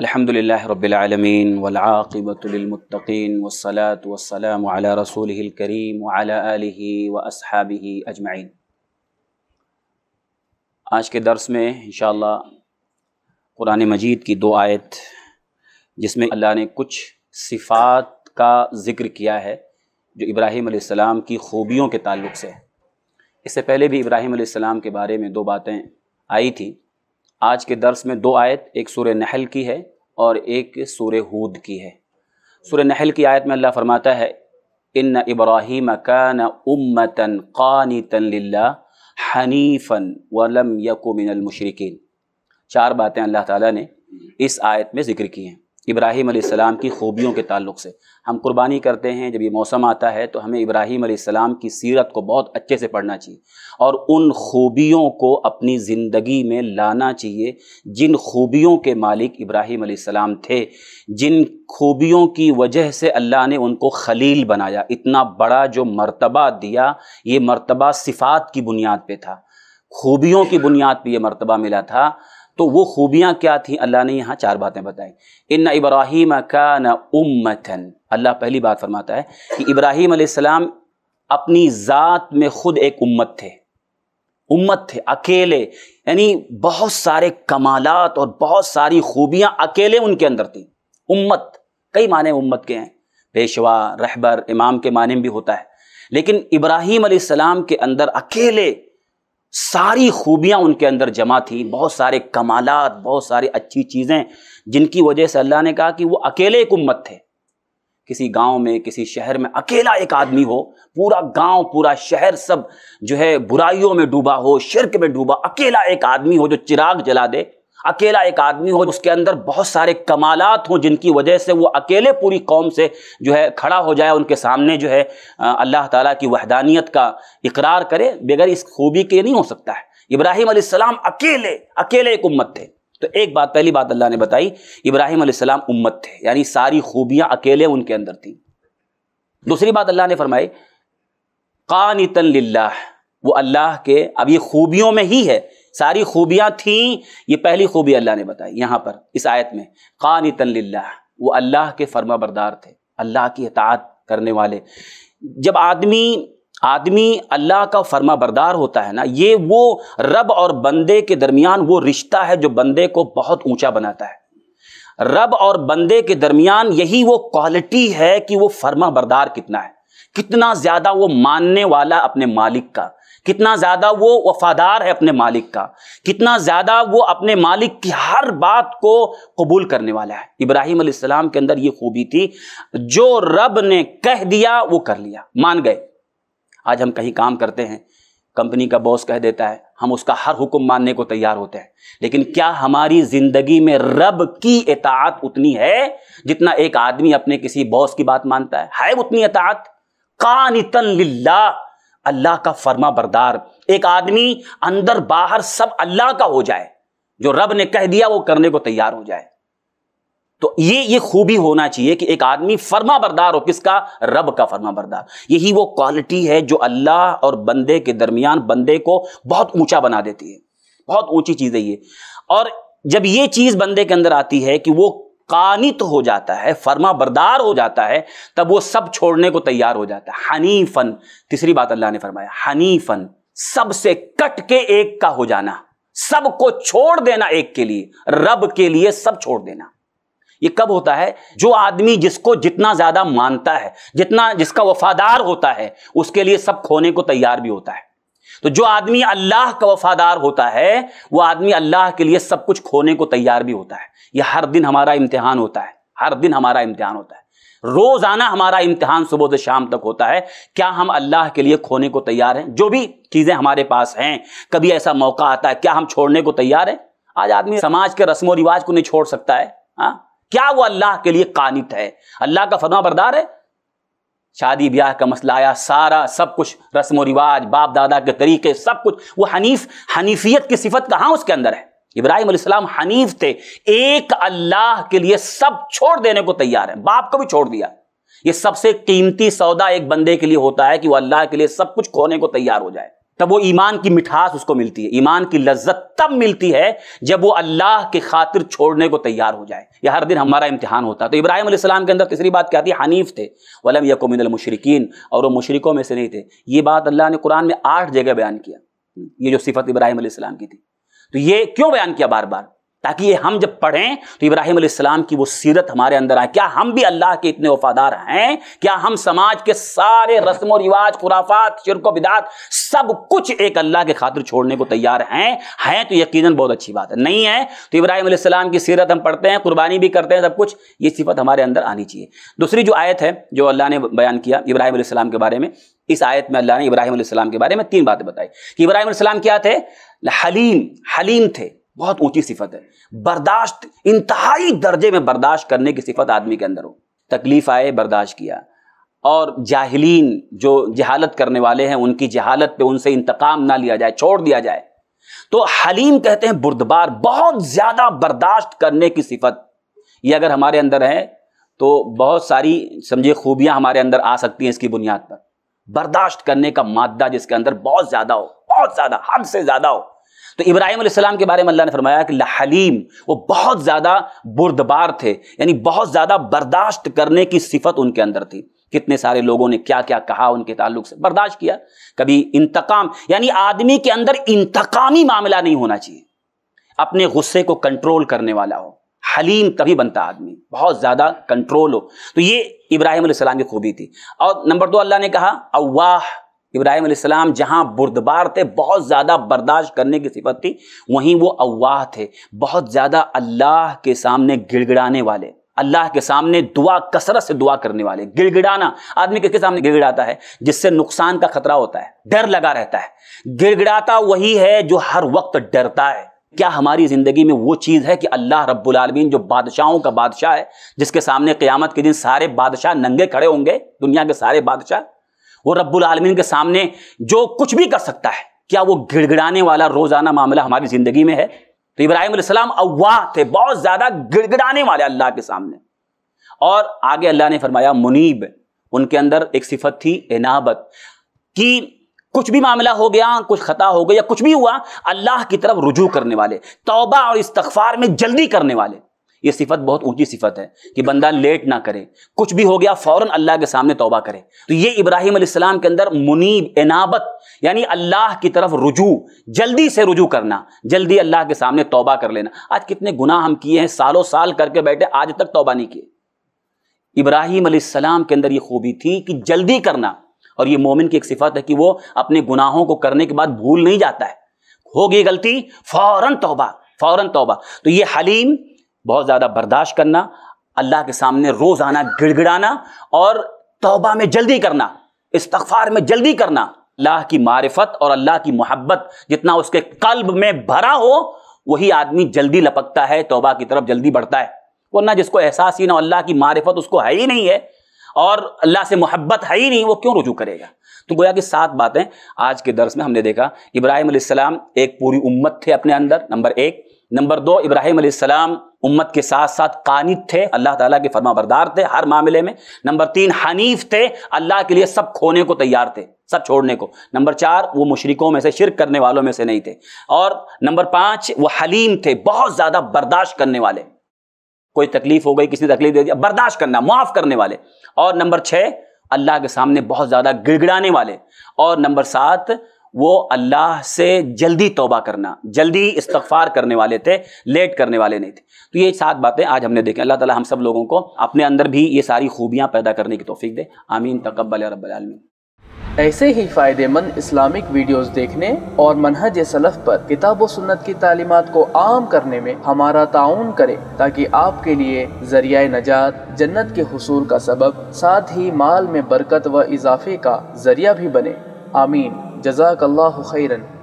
الحمد لله رب العالمين والعاقبة للمتقين والصلاة والسلام على رسوله الكريم करीम آله وأصحابه أجمعين. आज के दर्स में इंशाल्लाह कुरान मजीद की दो आयत जिसमें अल्लाह ने कुछ सिफ़ात का ज़िक्र किया है जो इब्राहीम अलैहिस्सलाम की ख़ूबियों के ताल्लुक़ से है इससे पहले भी इब्राहिम अलैहिस्सलाम के बारे में दो बातें आई थी आज के दर्स में दो आयत एक सूर नहल की है और एक सूर हूद की है सूर नहल की आयत में अल्लाह फरमाता है इन इब्राहिम कान उम्मतन क़ानी लिल्ला हनीफ़न वलम यको मिनल मुशरकिन चार बातें अल्लाह ताला ने इस आयत में ज़िक्र की हैं इब्राहिम सलाम की ख़ूबियों के ताल्लुक से हम कुर्बानी करते हैं जब ये मौसम आता है तो हमें इब्राहिम सलाम की सीरत को बहुत अच्छे से पढ़ना चाहिए और उन खूबियों को अपनी ज़िंदगी में लाना चाहिए जिन खूबियों के मालिक इब्राहिम सलाम थे जिन खूबियों की वजह से अल्लाह ने उनको खलील बनाया इतना बड़ा जो मरतबा दिया ये मरतबा सिफ़ात की बुनियाद पर था खूबियों की बुनियाद पर यह मरतबा मिला था तो वो खूबियाँ क्या थी अल्लाह ने यहाँ चार बातें बताई इन इब्राहिम का न उम्मतन अल्लाह पहली बात फरमाता है कि इब्राहिम आसमाम अपनी ज़ात में ख़ुद एक उम्मत थे उम्मत थे अकेले यानी बहुत सारे कमालत और बहुत सारी खूबियाँ अकेले उनके अंदर थी उम्मत कई माने उम्मत के हैं पेशवा रहबर इमाम के माने भी होता है लेकिन इब्राहिम सलाम के अंदर अकेले सारी खूबियाँ उनके अंदर जमा थी बहुत सारे कमालात बहुत सारी अच्छी चीज़ें जिनकी वजह से अल्लाह ने कहा कि वो अकेले एक उम्मत थे किसी गांव में किसी शहर में अकेला एक आदमी हो पूरा गांव पूरा शहर सब जो है बुराइयों में डूबा हो शिरक में डूबा अकेला एक आदमी हो जो चिराग जला दे अकेला एक आदमी हो उसके अंदर बहुत सारे कमालत हों जिनकी वजह से वो अकेले पूरी कौम से जो है खड़ा हो जाए उनके सामने जो है अल्लाह ताला की वहदानियत का इकरार करे बगैर इस खूबी के नहीं हो सकता है इब्राहिम सलाम अकेले अकेले एक उम्मत थे तो एक बात पहली बात अल्लाह ने बताई इब्राहिम सलाम उम्मत थे यानी सारी खूबियाँ अकेले उनके अंदर थी दूसरी बात अल्लाह ने फरमाई कानितन तन वो अल्लाह के अब ये खूबियों में ही है सारी खूबियाँ थीं ये पहली खूबी अल्लाह ने बताई यहाँ पर इस आयत में कानित वो अल्लाह के फर्मा बरदार थे अल्लाह की इतात करने वाले जब आदमी आदमी अल्लाह का फर्मा बरदार होता है ना ये वो रब और बंदे के दरमियान वो रिश्ता है जो बंदे को बहुत ऊंचा बनाता है रब और बंदे के दरमियान यही वो क्वालिटी है कि वो फर्मा बरदार कितना है कितना ज़्यादा वो मानने वाला अपने मालिक का कितना ज़्यादा वो वफादार है अपने मालिक का कितना ज़्यादा वो अपने मालिक की हर बात को कबूल करने वाला है इब्राहिम अलैहिस्सलाम के अंदर ये खूबी थी जो रब ने कह दिया वो कर लिया मान गए आज हम कहीं काम करते हैं कंपनी का बॉस कह देता है हम उसका हर हुक्म मानने को तैयार होते हैं लेकिन क्या हमारी ज़िंदगी में रब की इतात उतनी है जितना एक आदमी अपने किसी बॉस की बात मानता है है उतनी इतात कानितन तन अल्लाह का फर्मा बरदार एक आदमी अंदर बाहर सब अल्लाह का हो जाए जो रब ने कह दिया वो करने को तैयार हो जाए तो ये ये खूबी होना चाहिए कि एक आदमी फर्मा बरदार हो किसका रब का फर्मा बरदार यही वो क्वालिटी है जो अल्लाह और बंदे के दरमियान बंदे को बहुत ऊंचा बना देती है बहुत ऊंची चीज है ये और जब ये चीज बंदे के अंदर आती है कि वो कानित हो जाता है फर्मा बरदार हो जाता है तब वो सब छोड़ने को तैयार हो जाता है हनीफन तीसरी बात अल्लाह ने फरमाया हनीफन सबसे कट के एक का हो जाना सबको छोड़ देना एक के लिए रब के लिए सब छोड़ देना ये कब होता है जो आदमी जिसको जितना ज्यादा मानता है जितना जिसका वफादार होता है उसके लिए सब खोने को तैयार भी होता है तो जो आदमी अल्लाह का वफादार होता है वो आदमी अल्लाह के लिए सब कुछ खोने को तैयार भी होता है यह हर दिन हमारा इम्तिहान होता है हर दिन हमारा इम्तिहान होता है रोजाना हमारा इम्तिहान सुबह से शाम तक होता है क्या हम अल्लाह के लिए खोने को तैयार हैं जो भी चीज़ें हमारे पास हैं कभी ऐसा मौका आता है क्या हम छोड़ने को तैयार हैं आज आदमी समाज के रस्म रिवाज को नहीं छोड़ सकता है हा? क्या वो अल्लाह के लिए कानित है अल्लाह का फरमा बरदार है शादी ब्याह का मसला आया सारा सब कुछ रस्म व रिवाज बाप दादा के तरीके सब कुछ वो हनीफ हनीफियत की सिफत कहाँ उसके अंदर है इब्राहिम सलाम हनीफ थे एक अल्लाह के लिए सब छोड़ देने को तैयार है बाप को भी छोड़ दिया ये सबसे कीमती सौदा एक बंदे के लिए होता है कि वो अल्लाह के लिए सब कुछ खोने को तैयार हो जाए तब वो ईमान की मिठास उसको मिलती है ईमान की लज्जत तब मिलती है जब वो अल्लाह के खातिर छोड़ने को तैयार हो जाए यह हर दिन हमारा इम्तिहान होता है तो इब्राहिम के अंदर तीसरी बात क्या थी हनीफ थे वलम यकुमिन मुशरकिन और वो मुशरकों में से नहीं थे ये बात अल्लाह ने कुरान में आठ जगह बयान किया ये जो सिफत इब्राहिम सलाम की थी तो ये क्यों बयान किया बार बार ताकि ये हम जब पढ़ें तो इब्राहिम सलाम की वो सीरत हमारे अंदर आए क्या हम भी अल्लाह के इतने वफादार हैं क्या हम समाज के सारे रस्म और रिवाज खुराफात शिरको बिदात सब कुछ एक अल्लाह के खातिर छोड़ने को तैयार हैं हैं तो यकीनन बहुत अच्छी बात है नहीं है तो इब्राहिम सलाम की सीरत हम पढ़ते हैं कुर्बानी भी करते हैं सब कुछ ये सिफत हमारे अंदर आनी चाहिए दूसरी जो आयत है जो अल्लाह ने बयान किया इब्राहिम सलाम के बारे में इस आयत में अल्लाह ने इब्राहिम के बारे में तीन बातें बताई कि इब्राहिम सलाम क्या थे हलीम हलीम थे बहुत ऊंची सिफत है बर्दाश्त इंतहाई दर्जे में बर्दाश्त करने की सिफत आदमी के अंदर हो तकलीफ आए बर्दाश्त किया और जाहलीन जो जहालत करने वाले हैं उनकी जहालत पे उनसे इंतकाम ना लिया जाए छोड़ दिया जाए तो हलीम कहते हैं बुर्दबार बहुत ज्यादा बर्दाश्त करने की सिफत ये अगर हमारे अंदर है तो बहुत सारी समझिए खूबियां हमारे अंदर आ सकती हैं इसकी बुनियाद पर बर्दाश्त करने का मादा जिसके अंदर बहुत ज्यादा हो बहुत ज्यादा हद से ज्यादा हो तो इब्राहिम के बारे में अल्लाह ने फरमाया कि हलीम वो बहुत ज़्यादा बुरदबार थे यानी बहुत ज़्यादा बर्दाश्त करने की सिफत उनके अंदर थी कितने सारे लोगों ने क्या क्या कहा उनके ताल्लुक से बर्दाश्त किया कभी इंतकाम यानी आदमी के अंदर इंतकामी मामला नहीं होना चाहिए अपने गुस्से को कंट्रोल करने वाला हो हलीम तभी बनता आदमी बहुत ज़्यादा कंट्रोल हो तो ये इब्राहिम की खूबी थी और नंबर दो अल्लाह ने कहा अवाह इब्राहिम सलाम जहाँ बुरदबार थे बहुत ज़्यादा बर्दाश्त करने की सिफत थी वहीं वो अवाह थे बहुत ज़्यादा अल्लाह के सामने गिड़गिड़ाने वाले अल्लाह के सामने दुआ कसरत से दुआ करने वाले गिड़गिड़ाना आदमी किसके सामने गिड़गिड़ाता है जिससे नुकसान का खतरा होता है डर लगा रहता है गिड़गिड़ाता वही है जो हर वक्त डरता है क्या हमारी ज़िंदगी में वो चीज़ है कि अल्लाह रब्बालमीन जो बादशाहों का बादशाह है जिसके सामने क़यामत के दिन सारे बादशाह नंगे खड़े होंगे दुनिया के सारे बादशाह वो रब्बुल आलमीन के सामने जो कुछ भी कर सकता है क्या वो गिड़गिड़ाने वाला रोज़ाना मामला हमारी ज़िंदगी में है तो इब्राहिम सलाम थे बहुत ज़्यादा गिड़गिड़ाने वाले अल्लाह के सामने और आगे अल्लाह ने फरमाया मुनीब उनके अंदर एक सिफत थी इनाबत कि कुछ भी मामला हो गया कुछ खता हो गया कुछ भी हुआ अल्लाह की तरफ रुजू करने वाले तौबा और इस्तफार में जल्दी करने वाले ये सिफत बहुत ऊंची सिफत है कि बंदा लेट ना करे कुछ भी हो गया फौरन अल्लाह के सामने तोबा करे तो ये इब्राहिम अलैहिस्सलाम के अंदर मुनीब इनाबत यानी अल्लाह की तरफ रुजू जल्दी से रुजू करना जल्दी अल्लाह के सामने तोबा कर लेना आज कितने गुनाह हम किए हैं सालों साल करके बैठे आज तक तोबा नहीं किए इब्राहिम अलैहिस्सलाम के अंदर ये खूबी थी कि जल्दी करना और ये मोमिन की एक सिफत है कि वो अपने गुनाहों को करने के बाद भूल नहीं जाता है होगी गलती फौरन तोबा फौरन तोबा तो ये हलीम बहुत ज़्यादा बर्दाश्त करना अल्लाह के सामने रोज़ाना गिड़गिड़ाना और तोबा में जल्दी करना इस्तफार में जल्दी करना अल्लाह की मारिफत और अल्लाह की मोहब्बत जितना उसके कल्ब में भरा हो वही आदमी जल्दी लपकता है तोबा की तरफ जल्दी बढ़ता है वरना जिसको एहसास ही ना अल्लाह की मारिफत उसको है ही नहीं है और अल्लाह से मोहब्बत है ही नहीं वो क्यों रुजू करेगा तो गोया कि सात बातें आज के दर्स में हमने देखा इब्राहिम एक पूरी उम्मत थे अपने अंदर नंबर एक नंबर दो इब्राहिम अलैहिस्सलाम उम्मत के साथ साथ कानित थे अल्लाह ताला के फर्मा बरदार थे हर मामले में नंबर तीन हनीफ थे अल्लाह के लिए सब खोने को तैयार थे सब छोड़ने को नंबर चार वो मुशरकों में से शिरक करने वालों में से नहीं थे और नंबर पाँच वो हलीम थे बहुत ज़्यादा बर्दाश्त करने वाले कोई तकलीफ हो गई किसी ने तकलीफ दे दिया बर्दाश्त करना माफ़ करने वाले और नंबर छः अल्लाह के सामने बहुत ज़्यादा गिड़गिड़ाने वाले और नंबर सात वो अल्लाह से जल्दी तोबा करना जल्दी इस्तफ़ार करने वाले थे लेट करने वाले नहीं थे तो ये सात बातें आज हमने देखी अल्लाह ताला हम सब लोगों को अपने अंदर भी ये सारी खूबियाँ पैदा करने की तोफ़ी दे आमीन तकबल रबालमीन ऐसे ही फ़ायदेमंद इस्लामिक वीडियोस देखने और मनहज सलफ़ पर किताब सुन्नत की तालीमत को आम करने में हमारा ताउन करें ताकि आपके लिए जरिया नजात जन्नत के हसूल का सबब साथ ही माल में बरकत व इजाफे का जरिया भी बने आमीन جزاك الله خيرا